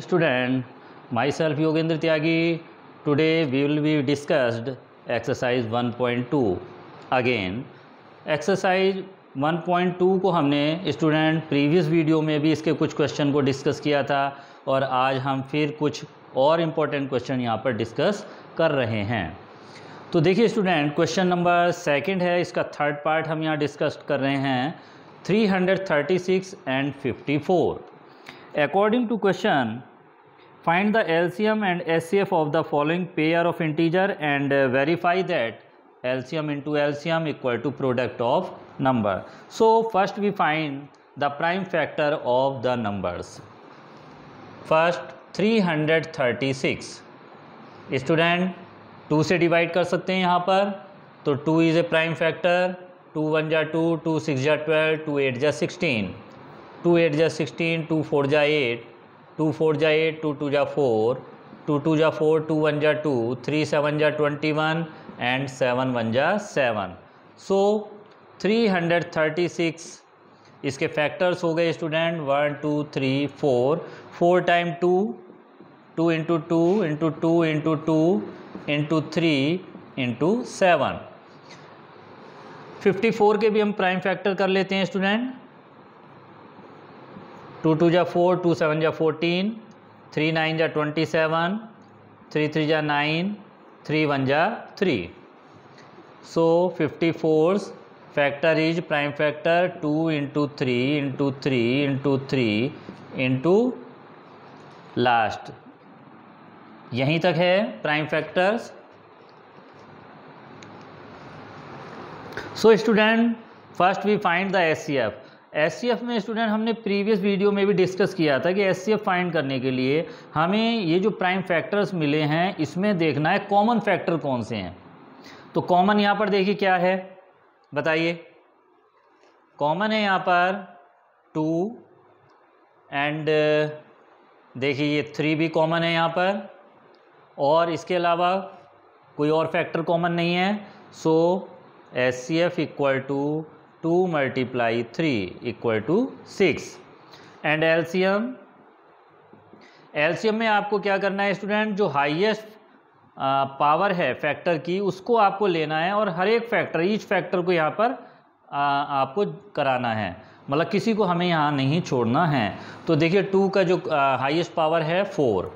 Student myself Yogendra Tyagi today we will be discussed exercise 1.2 again exercise 1.2 को हमने student previous video में भी इसके कुछ क्वेश्चन को डिस्कस किया था और आज हम फिर कुछ और इम्पोर्टेंट क्वेश्चन यहाँ पर डिस्कस कर रहे हैं तो देखिए स्टूडेंट क्वेश्चन नंबर सेकंड है इसका थर्ड पार्ट हम यहाँ डिस्कस कर रहे हैं 336 and 54 According to question, find the LCM and SCF of the following pair of integer and uh, verify that LCM into LCM equal to product of number. So first we find the prime factor of the numbers. First 336 Student, two divide कर सकते हैं यहाँ पर तो 2 is a prime factor two one जा two two six जा twelve two eight जा sixteen two eight जा सिक्सटीन टू फोर जा एट टू फोर जा एट टू टू जा फोर टू टू जा फोर टू वन जा टू थ्री सेवन जा twenty one and seven one जा seven so three hundred thirty six इसके factors हो गए student one two three four four time two two into two into two into two into three into seven fifty four के भी हम prime factor कर लेते हैं स्टूडेंट टू टू जा फोर टू सेवन जा फोर्टीन थ्री नाइन जा twenty seven three three जा नाइन थ्री वन जा three so fifty four's factor is prime factor two into three into three into three into last यहीं तक है prime factors so student first we find the H C F एस में student हमने previous video में भी discuss किया था कि एस फाइंड करने के लिए हमें ये जो प्राइम फैक्टर्स मिले हैं इसमें देखना है कॉमन फैक्टर कौन से हैं तो कॉमन यहाँ पर देखिए क्या है बताइए कॉमन है यहाँ पर टू एंड देखिए ये थ्री भी कॉमन है यहाँ पर और इसके अलावा कोई और फैक्टर कॉमन नहीं है so H C F equal to two multiply three equal to six and LCM LCM में आपको क्या करना है स्टूडेंट जो हाइएस्ट पावर है फैक्टर की उसको आपको लेना है और हर एक फैक्टर ईच फैक्टर को यहाँ पर आ, आपको कराना है मतलब किसी को हमें यहाँ नहीं छोड़ना है तो देखिए टू का जो हाइएस्ट पावर है फोर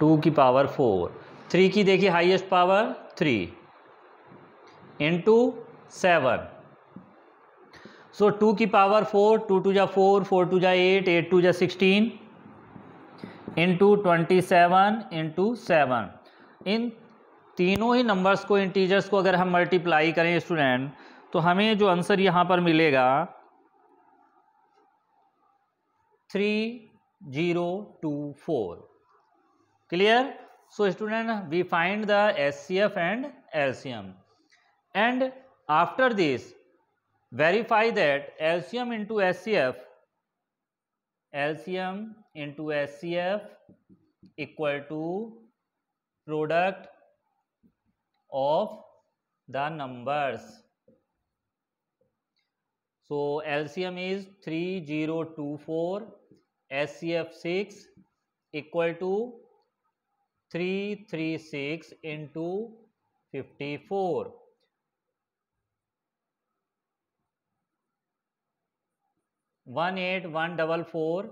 टू की पावर फोर थ्री की देखिए highest power three into seven so two की पावर फोर टू टू जा फोर फोर टू जा एट एट टू जा sixteen into twenty seven into seven इन तीनों ही नंबर्स को इंटीजर्स को अगर हम मल्टीप्लाई करें स्टूडेंट तो हमें जो आंसर यहाँ पर मिलेगा three zero two four clear so student we find the H C F and L C M and after this verify that LCM into SCF, LCM into SCF equal to product of the numbers. So, LCM is 3024, SCF 6 equal to 336 into 54. One eight one double four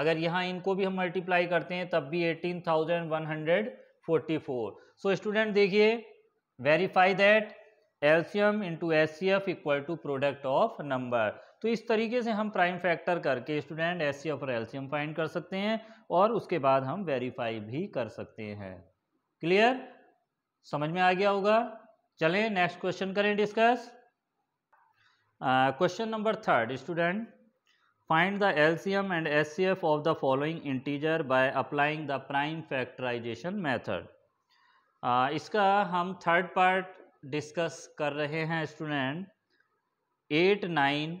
अगर यहाँ इनको भी हम multiply करते हैं तब भी eighteen thousand one hundred forty four so student देखिए verify that LCM into S C F equal to product of number तो इस तरीके से हम प्राइम फैक्टर करके स्टूडेंट एस सी एफ और एल्शियम फाइंड कर सकते हैं और उसके बाद हम वेरीफाई भी कर सकते हैं क्लियर समझ में आ गया होगा चलें नेक्स्ट क्वेश्चन करें discuss question number third student find the L C M and H C F of the following integer by applying the prime factorization method इसका हम थर्ड पार्ट डिस्कस कर रहे हैं student eight nine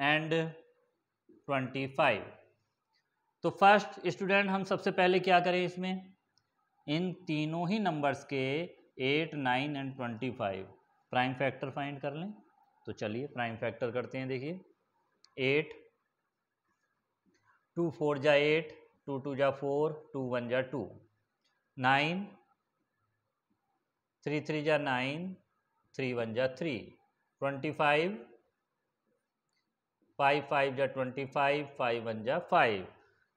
and twenty five तो first student हम सबसे पहले क्या करें इसमें इन तीनों ही नंबर्स के eight nine and twenty five prime factor find कर लें तो चलिए प्राइम फैक्टर करते हैं देखिए एट टू फोर जा एट टू टू जा फोर टू वन जा टू नाइन थ्री थ्री जा नाइन थ्री वन जा three twenty five five five जा ट्वेंटी फाइव फाइव वन जा five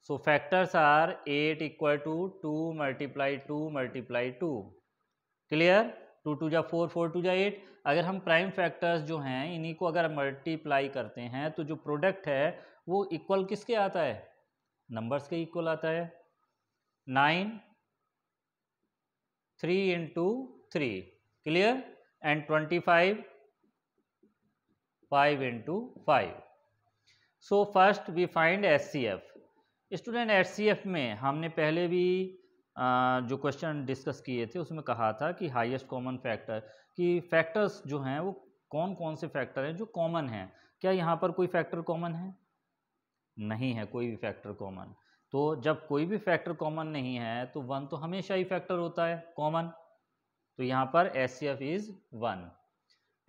so factors are eight equal to two multiply two multiply two clear two two जा four four two जा eight अगर हम prime factors जो हैं इन्हीं को अगर मल्टीप्लाई करते हैं तो जो प्रोडक्ट है वो इक्वल किसके आता है नंबर्स के इक्वल आता है nine three into three clear and twenty five five into five so first we find H C F student H C F में हमने पहले भी जो क्वेश्चन डिस्कस किए थे उसमें कहा था कि हाईएस्ट कॉमन फैक्टर कि फैक्टर्स जो हैं वो कौन कौन से फैक्टर हैं जो कॉमन हैं क्या यहाँ पर कोई फैक्टर कॉमन है नहीं है कोई भी फैक्टर कॉमन तो जब कोई भी फैक्टर कॉमन नहीं है तो वन तो हमेशा ही फैक्टर होता है कॉमन तो यहाँ पर H C F is one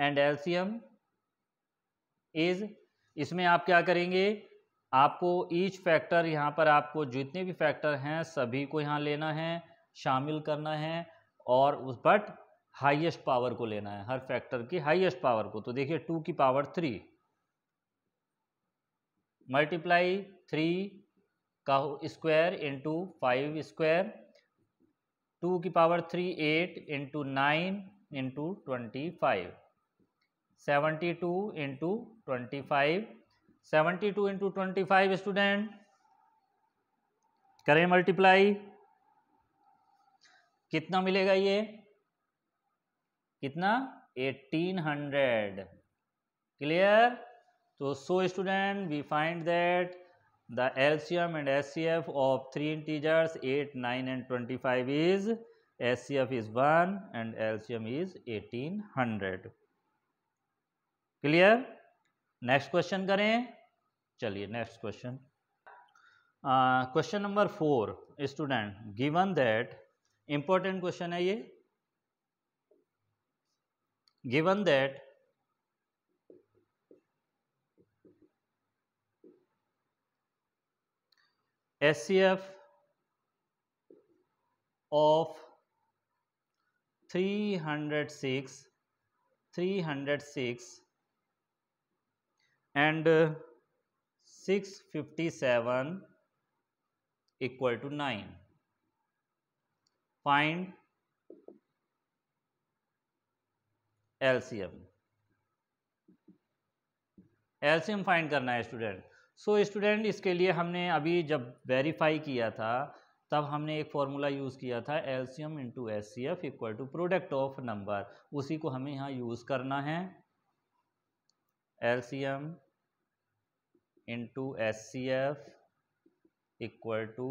and L C M is इसमें आप क्या करेंगे आपको ईच फैक्टर यहाँ पर आपको जितने भी फैक्टर हैं सभी को यहाँ लेना है शामिल करना है और उस बट हाईएस्ट पावर को लेना है हर फैक्टर की हाईएस्ट पावर को तो देखिए टू की पावर थ्री मल्टीप्लाई थ्री का square into five square two की power three eight into nine into twenty five seventy two into twenty five seventy two into twenty five student करें multiply कितना मिलेगा ये कितना एटीन हंड्रेड क्लियर तो so student we find that the LCM and H C F of three integers eight nine and twenty five is H C F is one and LCM is eighteen hundred clear next question करें चलिए next question question number four student given that important question है ये given that H C F of three hundred six three hundred six and six fifty seven equal to nine find LCM LCM find करना है student so student इसके लिए हमने अभी जब verify किया था तब हमने एक फॉर्मूला यूज़ किया था LCM into S C F equal to product of number उसी को हमें यहाँ यूज़ करना है LCM into S C F equal to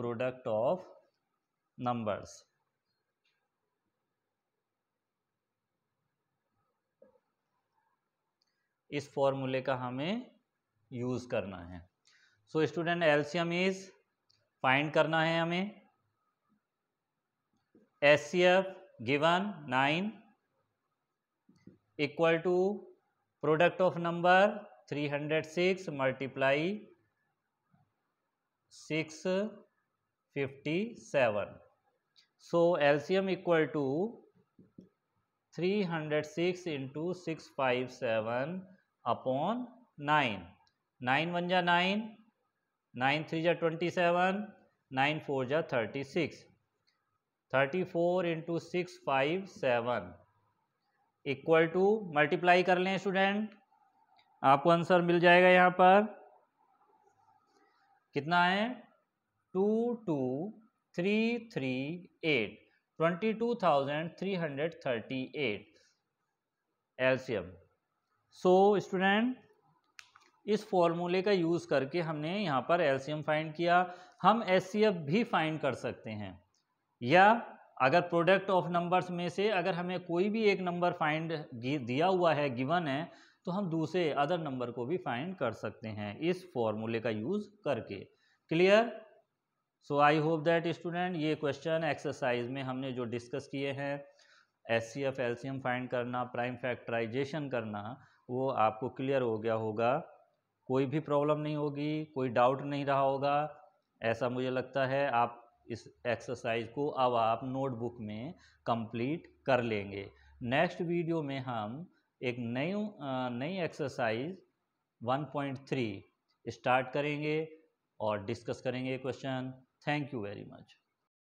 product of numbers इस फॉर्मूले का हमें यूज़ करना है so student LCM is find करना है हमें S C F given nine equal to product of number 306 multiply 657 so LCM equal to 306 hundred six into six five seven upon nine nine one जा nine nine three जा twenty seven nine four जा thirty six thirty four into six five seven equal to multiply कर लें student आपको answer मिल जाएगा यहाँ पर कितना है two two three three eight twenty two thousand three hundred thirty eight LCM so student इस फॉर्मूले का यूज़ करके हमने यहाँ पर एल्शियम फाइंड किया हम एस भी फाइंड कर सकते हैं या अगर प्रोडक्ट ऑफ नंबर्स में से अगर हमें कोई भी एक नंबर फाइंड दिया हुआ है गिवन है तो हम दूसरे अदर नंबर को भी फाइंड कर सकते हैं इस फॉर्मूले का यूज़ करके clear so I hope that student ये क्वेश्चन एक्सरसाइज में हमने जो डिस्कस किए हैं एस सी एफ फाइंड करना प्राइम फैक्ट्राइजेशन करना वो आपको क्लियर हो गया होगा कोई भी प्रॉब्लम नहीं होगी कोई डाउट नहीं रहा होगा ऐसा मुझे लगता है आप इस एक्सरसाइज को अब आप नोटबुक में कंप्लीट कर लेंगे नेक्स्ट वीडियो में हम एक नई नई एक्सरसाइज 1.3 स्टार्ट करेंगे और डिस्कस करेंगे question thank you very much